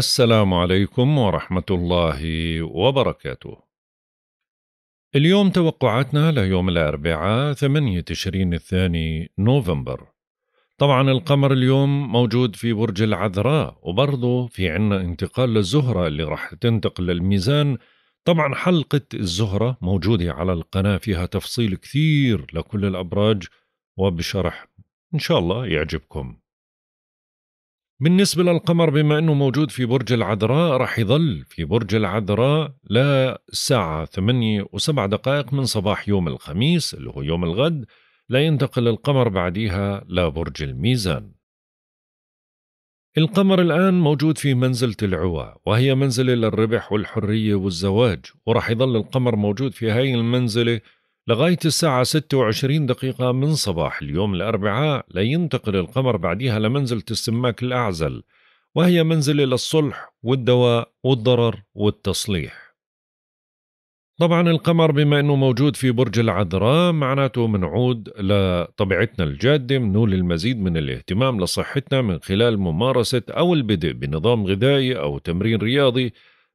السلام عليكم ورحمة الله وبركاته. اليوم توقعاتنا ليوم الأربعاء 8 تشرين الثاني نوفمبر. طبعا القمر اليوم موجود في برج العذراء وبرضه في عنا انتقال للزهرة اللي راح تنتقل للميزان طبعا حلقة الزهرة موجودة على القناة فيها تفصيل كثير لكل الأبراج وبشرح إن شاء الله يعجبكم بالنسبة للقمر بما أنه موجود في برج العذراء راح يظل في برج العذراء لا ساعة ثمانية وسبع دقائق من صباح يوم الخميس اللي هو يوم الغد لا ينتقل القمر بعديها لبرج الميزان القمر الآن موجود في منزلة العوى وهي منزلة للربح والحرية والزواج وراح يظل القمر موجود في هاي المنزلة لغاية الساعة 26 دقيقة من صباح اليوم الأربعاء لينتقل القمر بعدها لمنزلة السماك الأعزل وهي منزلة للصلح والدواء والضرر والتصليح طبعا القمر بما أنه موجود في برج العذراء معناته منعود لطبيعتنا الجادة منول المزيد من الاهتمام لصحتنا من خلال ممارسة أو البدء بنظام غذائي أو تمرين رياضي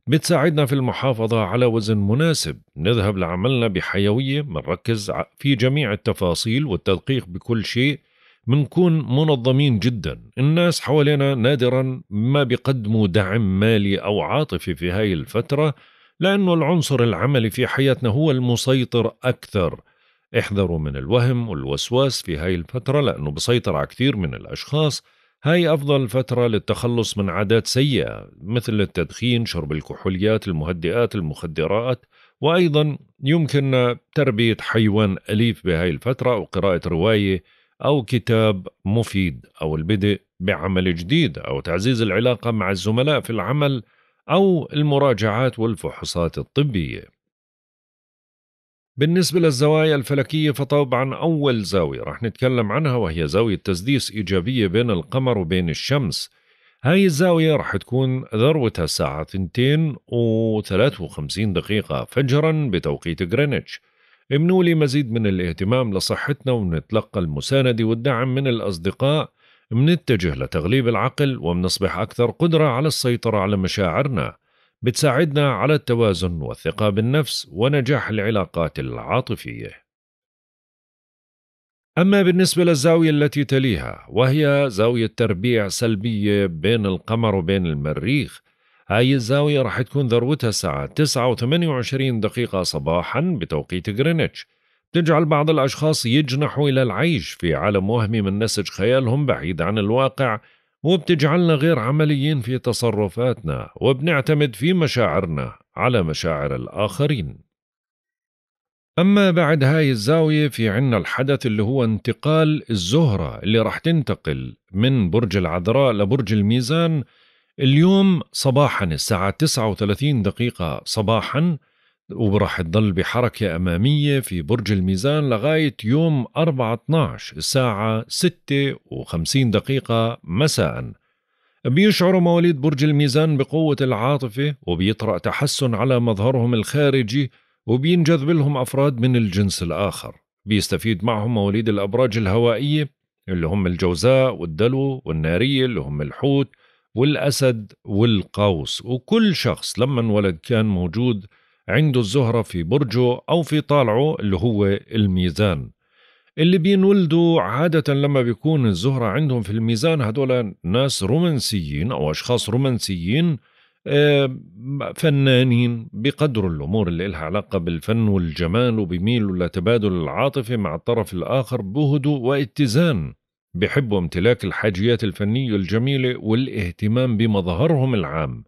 بتساعدنا في المحافظة على وزن مناسب نذهب لعملنا بحيوية منركز في جميع التفاصيل والتدقيق بكل شيء منكون منظمين جدا الناس حوالينا نادرا ما بيقدموا دعم مالي أو عاطفي في هاي الفترة لأنه العنصر العملي في حياتنا هو المسيطر أكثر احذروا من الوهم والوسواس في هاي الفترة لأنه بسيطر على كثير من الأشخاص هاي أفضل فترة للتخلص من عادات سيئة مثل التدخين، شرب الكحوليات، المهدئات، المخدرات، وأيضا يمكن تربية حيوان أليف بهاي الفترة أو قراءة رواية أو كتاب مفيد أو البدء بعمل جديد أو تعزيز العلاقة مع الزملاء في العمل أو المراجعات والفحوصات الطبية. بالنسبة للزوايا الفلكية فطبعا أول زاوية رح نتكلم عنها وهي زاوية تسديس إيجابية بين القمر وبين الشمس هاي الزاوية رح تكون ذروتها الساعة 2 و 53 دقيقة فجرا بتوقيت غرينتش امنوا لي مزيد من الاهتمام لصحتنا ونتلقى المساندة والدعم من الأصدقاء منتجه لتغليب العقل ومنصبح أكثر قدرة على السيطرة على مشاعرنا بتساعدنا على التوازن والثقة بالنفس ونجاح العلاقات العاطفية. أما بالنسبة للزاوية التي تليها وهي زاوية تربيع سلبية بين القمر وبين المريخ هاي الزاوية راح تكون ذروتها الساعة 9 و28 دقيقة صباحا بتوقيت غرينتش تجعل بعض الأشخاص يجنحوا إلى العيش في عالم وهمي من نسج خيالهم بعيد عن الواقع وبتجعلنا غير عمليين في تصرفاتنا وبنعتمد في مشاعرنا على مشاعر الآخرين أما بعد هاي الزاوية في عنا الحدث اللي هو انتقال الزهرة اللي راح تنتقل من برج العذراء لبرج الميزان اليوم صباحا الساعة 39 دقيقة صباحا وراح تضل بحركة أمامية في برج الميزان لغاية يوم 4/12 الساعة 6 و50 دقيقة مساءً بيشعر مواليد برج الميزان بقوة العاطفة وبيطرأ تحسن على مظهرهم الخارجي وبينجذب لهم أفراد من الجنس الآخر بيستفيد معهم مواليد الأبراج الهوائية اللي هم الجوزاء والدلو والنارية اللي هم الحوت والأسد والقوس وكل شخص لما انولد كان موجود عند الزهرة في برجه أو في طالعه اللي هو الميزان اللي بينولدوا عادة لما بيكون الزهرة عندهم في الميزان هدول ناس رومانسيين أو أشخاص رومانسيين آه، فنانين بقدروا الأمور اللي إلها علاقة بالفن والجمال وبيميلوا لتبادل العاطفة مع الطرف الآخر بهدوء واتزان بحبوا امتلاك الحاجيات الفنية الجميلة والاهتمام بمظهرهم العام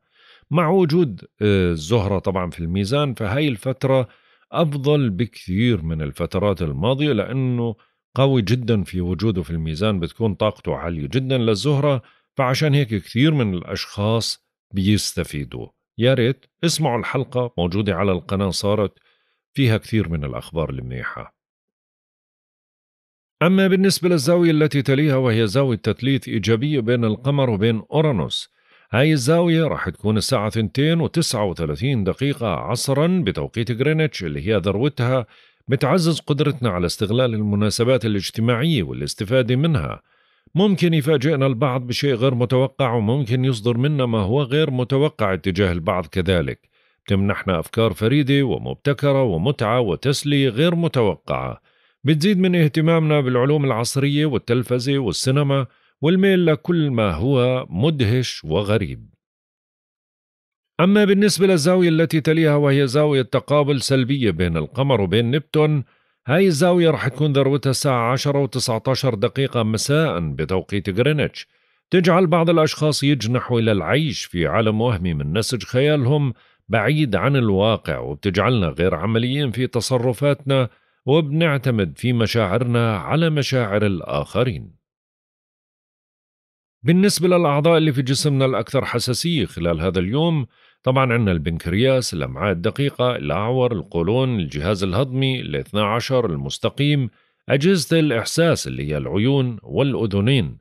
مع وجود آه، الزهرة طبعا في الميزان فهي الفترة أفضل بكثير من الفترات الماضية لأنه قوي جدا في وجوده في الميزان بتكون طاقته عالية جدا للزهرة فعشان هيك كثير من الأشخاص بيستفيدوا يا ريت اسمعوا الحلقة موجودة على القناة صارت فيها كثير من الأخبار المنيحة أما بالنسبة للزاوية التي تليها وهي زاوية تثليث إيجابية بين القمر وبين أورانوس هاي الزاوية راح تكون الساعة 2 و39 دقيقة عصرا بتوقيت غرينتش اللي هي ذروتها بتعزز قدرتنا على استغلال المناسبات الاجتماعية والاستفادة منها ممكن يفاجئنا البعض بشيء غير متوقع وممكن يصدر منا ما هو غير متوقع اتجاه البعض كذلك بتمنحنا أفكار فريدة ومبتكرة ومتعة وتسلية غير متوقعة بتزيد من اهتمامنا بالعلوم العصرية والتلفزة والسينما والميل لكل ما هو مدهش وغريب أما بالنسبة للزاوية التي تليها وهي زاوية تقابل سلبية بين القمر وبين نبتون هاي الزاوية رح تكون ذروتها الساعة 10 و19 دقيقة مساء بتوقيت غرينتش تجعل بعض الأشخاص يجنحوا إلى العيش في عالم وهمي من نسج خيالهم بعيد عن الواقع وبتجعلنا غير عمليين في تصرفاتنا وبنعتمد في مشاعرنا على مشاعر الآخرين بالنسبة للأعضاء اللي في جسمنا الأكثر حساسية خلال هذا اليوم طبعا عندنا البنكرياس الأمعاء الدقيقة الأعور القولون الجهاز الهضمي الاثنى عشر المستقيم أجهزة الإحساس اللي هي العيون والأذنين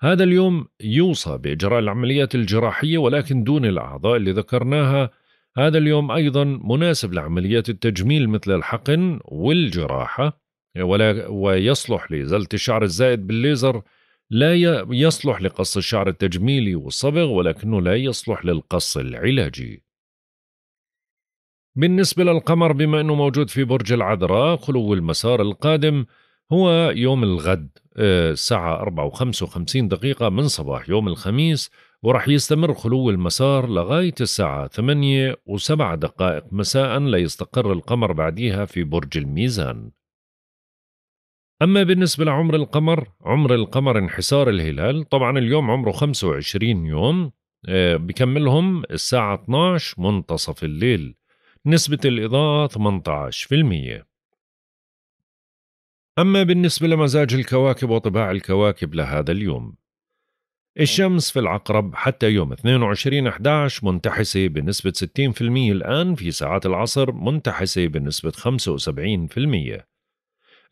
هذا اليوم يوصى بإجراء العمليات الجراحية ولكن دون الأعضاء اللي ذكرناها هذا اليوم أيضا مناسب لعمليات التجميل مثل الحقن والجراحة ولا ويصلح لإزالة الشعر الزائد بالليزر لا يصلح لقص الشعر التجميلي والصبغ ولكنه لا يصلح للقص العلاجي بالنسبة للقمر بما أنه موجود في برج العذراء خلو المسار القادم هو يوم الغد آه، الساعة 4 و55 دقيقة من صباح يوم الخميس ورح يستمر خلو المسار لغاية الساعة 8 و7 دقائق مساء ليستقر القمر بعديها في برج الميزان أما بالنسبة لعمر القمر عمر القمر انحسار الهلال طبعا اليوم عمره 25 يوم آه، بكملهم الساعة 12 منتصف الليل نسبة الإضاءة 18% أما بالنسبة لمزاج الكواكب وطباع الكواكب لهذا اليوم الشمس في العقرب حتى يوم 22 11 منتحسة بنسبة 60% الآن في ساعات العصر منتحسة بنسبة 75%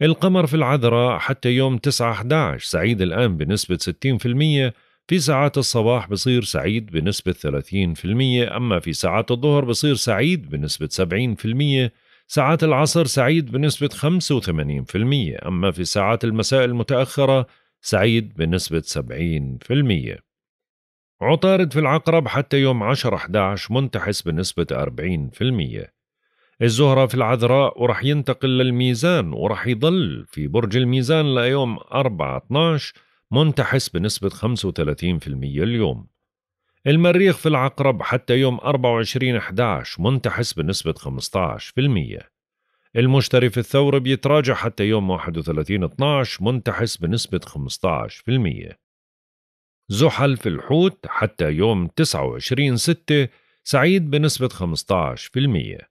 القمر في العذراء حتى يوم 9/11 سعيد الآن بنسبة 60% في ساعات الصباح بصير سعيد بنسبة 30% أما في ساعات الظهر بصير سعيد بنسبة 70% ساعات العصر سعيد بنسبة 85% أما في ساعات المساء المتأخرة سعيد بنسبة 70% عطارد في العقرب حتى يوم 10/11 منتحس بنسبة 40% الزهرة في العذراء ورح ينتقل للميزان ورح يضل في برج الميزان ليوم 4 12 منتحس بنسبة 35% اليوم المريخ في العقرب حتى يوم 24 11 منتحس بنسبة 15% المشتري في الثور بيتراجع حتى يوم 31 12 منتحس بنسبة 15% زحل في الحوت حتى يوم 29 6 سعيد بنسبة 15%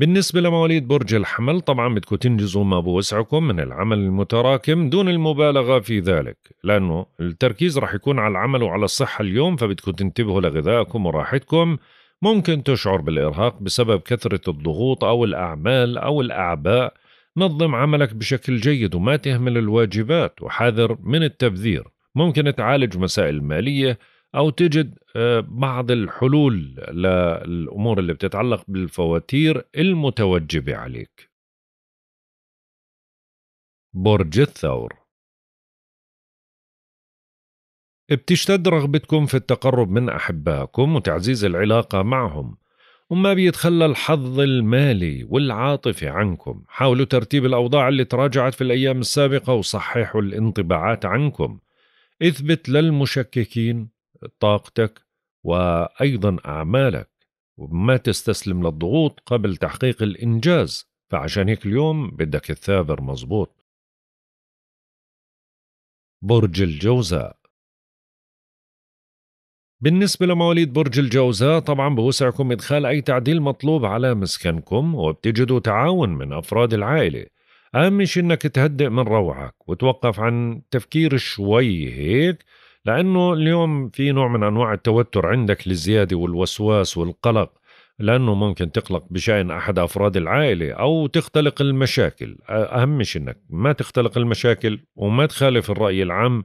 بالنسبة لمواليد برج الحمل طبعا بدكم تنجزوا ما بوسعكم من العمل المتراكم دون المبالغة في ذلك لأنه التركيز رح يكون على العمل وعلى الصحة اليوم فبدكم تنتبهوا لغذائكم وراحتكم ممكن تشعر بالإرهاق بسبب كثرة الضغوط أو الأعمال أو الأعباء نظم عملك بشكل جيد وما تهمل الواجبات وحذر من التبذير ممكن تعالج مسائل مالية او تجد آه، بعض الحلول للامور اللي بتتعلق بالفواتير المتوجبه عليك برج الثور بتشتد رغبتكم في التقرب من أحبائكم وتعزيز العلاقة معهم وما بيتخلى الحظ المالي والعاطفي عنكم حاولوا ترتيب الأوضاع اللي تراجعت في الأيام السابقة وصححوا الانطباعات عنكم اثبت للمشككين طاقتك وايضا اعمالك وما تستسلم للضغوط قبل تحقيق الانجاز فعشان هيك اليوم بدك تثابر مزبوط برج الجوزاء بالنسبة لمواليد برج الجوزاء طبعا بوسعكم إدخال أي تعديل مطلوب على مسكنكم وبتجدوا تعاون من أفراد العائلة أهم شيء إنك تهدئ من روعك وتوقف عن تفكير شوي هيك لانه اليوم في نوع من انواع التوتر عندك للزياده والوسواس والقلق لانه ممكن تقلق بشان احد افراد العائله او تختلق المشاكل اهم شيء انك ما تختلق المشاكل وما تخالف الراي العام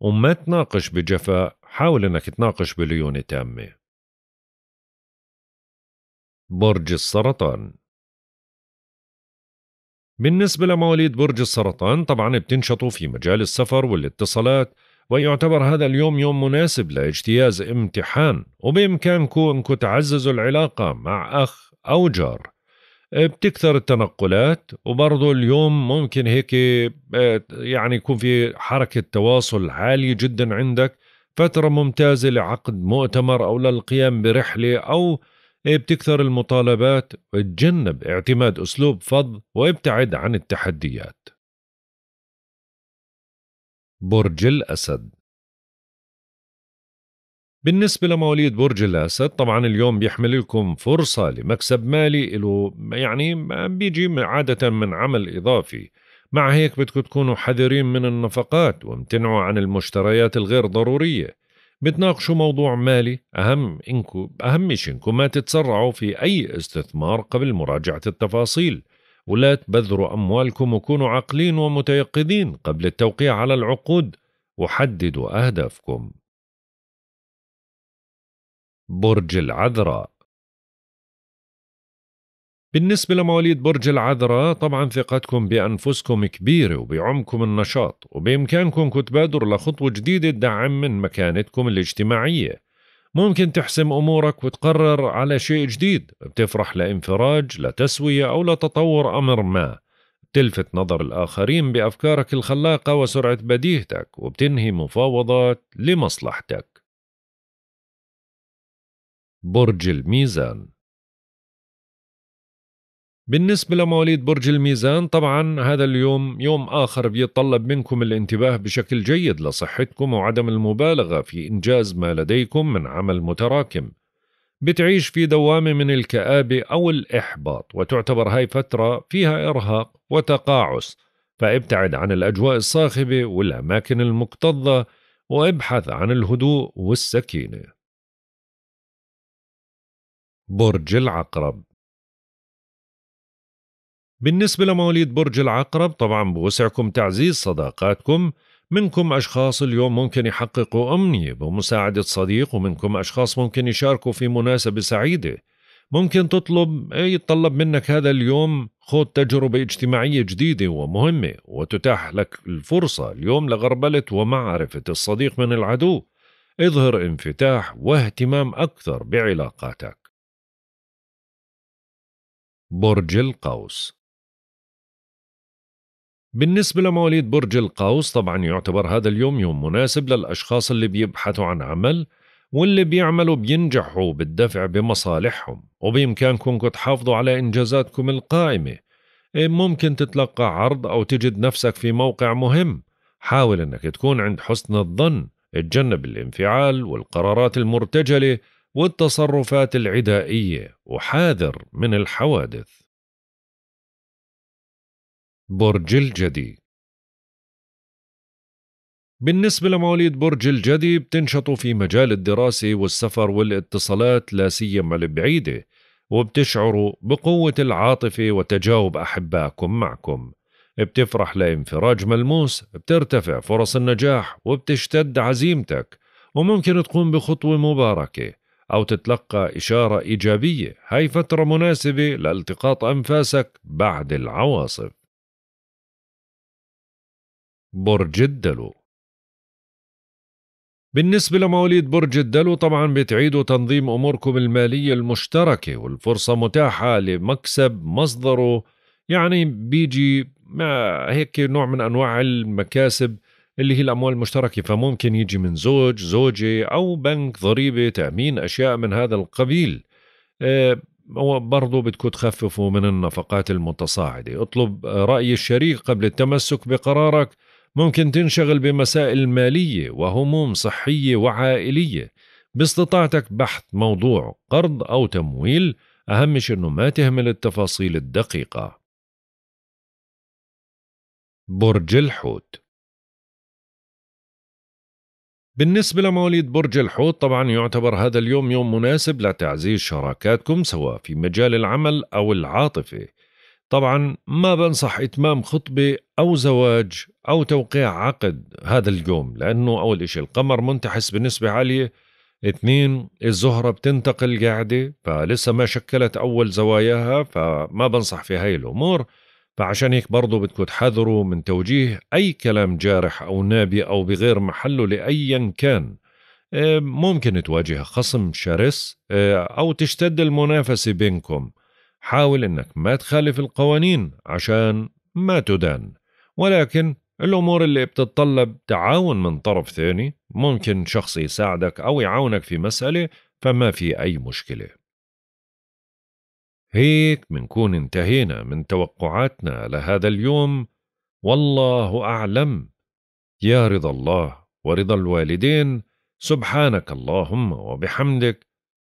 وما تناقش بجفاء حاول انك تناقش بليونه تامه برج السرطان بالنسبة لمواليد برج السرطان طبعا بتنشطوا في مجال السفر والاتصالات ويعتبر هذا اليوم يوم مناسب لاجتياز امتحان وبإمكانكم أنكم تعززوا العلاقة مع أخ أو جار بتكثر التنقلات وبرضو اليوم ممكن هيك آه، يعني يكون في حركة تواصل عالية جدا عندك فترة ممتازة لعقد مؤتمر أو للقيام برحلة أو بتكثر المطالبات اتجنب اعتماد أسلوب فض وابتعد عن التحديات برج الأسد بالنسبة لمواليد برج الأسد طبعا اليوم بيحمل لكم فرصة لمكسب مالي له يعني بيجي عادة من عمل إضافي مع هيك بدكم تكونوا حذرين من النفقات وامتنعوا عن المشتريات الغير ضرورية بتناقشوا موضوع مالي أهم إنكم أهم شيء إنكم ما تتسرعوا في أي استثمار قبل مراجعة التفاصيل ولا تبذروا أموالكم وكونوا عاقلين ومتيقظين قبل التوقيع على العقود وحددوا أهدافكم برج العذراء بالنسبة لمواليد برج العذراء طبعا ثقتكم بأنفسكم كبيرة وبعمكم النشاط وبإمكانكم تبادروا لخطوة جديدة تدعم من مكانتكم الاجتماعية ممكن تحسم أمورك وتقرر على شيء جديد بتفرح لانفراج لتسوية أو لتطور أمر ما بتلفت نظر الآخرين بأفكارك الخلاقة وسرعة بديهتك وبتنهي مفاوضات لمصلحتك برج الميزان بالنسبة لمواليد برج الميزان طبعا هذا اليوم يوم آخر بيتطلب منكم الانتباه بشكل جيد لصحتكم وعدم المبالغة في إنجاز ما لديكم من عمل متراكم بتعيش في دوامة من الكآبة أو الإحباط وتعتبر هاي فترة فيها إرهاق وتقاعس فابتعد عن الأجواء الصاخبة والأماكن المكتظة وابحث عن الهدوء والسكينة برج العقرب بالنسبة لمواليد برج العقرب طبعا بوسعكم تعزيز صداقاتكم منكم أشخاص اليوم ممكن يحققوا أمنية بمساعدة صديق ومنكم أشخاص ممكن يشاركوا في مناسبة سعيدة ممكن تطلب يتطلب منك هذا اليوم خوض تجربة اجتماعية جديدة ومهمة وتتاح لك الفرصة اليوم لغربلة ومعرفة الصديق من العدو اظهر انفتاح واهتمام أكثر بعلاقاتك برج القوس بالنسبة لمواليد برج القوس طبعا يعتبر هذا اليوم يوم مناسب للأشخاص اللي بيبحثوا عن عمل واللي بيعملوا بينجحوا بالدفع بمصالحهم وبإمكانكم تحافظوا على إنجازاتكم القائمة إيه، ممكن تتلقى عرض أو تجد نفسك في موقع مهم حاول أنك تكون عند حسن الظن اتجنب الانفعال والقرارات المرتجلة والتصرفات العدائية وحاذر من الحوادث برج الجدي بالنسبة لمواليد برج الجدي بتنشطوا في مجال الدراسة والسفر والاتصالات لا سيما البعيدة وبتشعروا بقوة العاطفة وتجاوب أحبائكم معكم بتفرح لانفراج ملموس بترتفع فرص النجاح وبتشتد عزيمتك وممكن تقوم بخطوة مباركة أو تتلقى إشارة إيجابية هاي فترة مناسبة لالتقاط أنفاسك بعد العواصف برج الدلو بالنسبة لمواليد برج الدلو طبعا بتعيدوا تنظيم أموركم المالية المشتركة والفرصة متاحة لمكسب مصدره يعني بيجي ما هيك نوع من أنواع المكاسب اللي هي الأموال المشتركة فممكن يجي من زوج زوجة أو بنك ضريبة تأمين أشياء من هذا القبيل آه، برضو بتكون تخففوا من النفقات المتصاعدة اطلب رأي الشريك قبل التمسك بقرارك ممكن تنشغل بمسائل مالية وهموم صحية وعائلية باستطاعتك بحث موضوع قرض أو تمويل أهم شيء أنه ما تهمل التفاصيل الدقيقة برج الحوت بالنسبة لمواليد برج الحوت طبعا يعتبر هذا اليوم يوم مناسب لتعزيز شراكاتكم سواء في مجال العمل أو العاطفة طبعا ما بنصح إتمام خطبة أو زواج أو توقيع عقد هذا اليوم لأنه أول إشي القمر منتحس بنسبة عالية اثنين الزهرة بتنتقل قاعدة فلسه ما شكلت أول زواياها فما بنصح في هاي الأمور فعشان هيك برضو بدكم تحذروا من توجيه أي كلام جارح أو نابي أو بغير محله لأيا كان آه، ممكن تواجه خصم شرس آه، أو تشتد المنافسة بينكم حاول انك ما تخالف القوانين عشان ما تدان ولكن الامور اللي بتتطلب تعاون من طرف ثاني ممكن شخص يساعدك او يعاونك في مساله فما في اي مشكله هيك منكون انتهينا من توقعاتنا لهذا اليوم والله اعلم يا رضا الله ورضا الوالدين سبحانك اللهم وبحمدك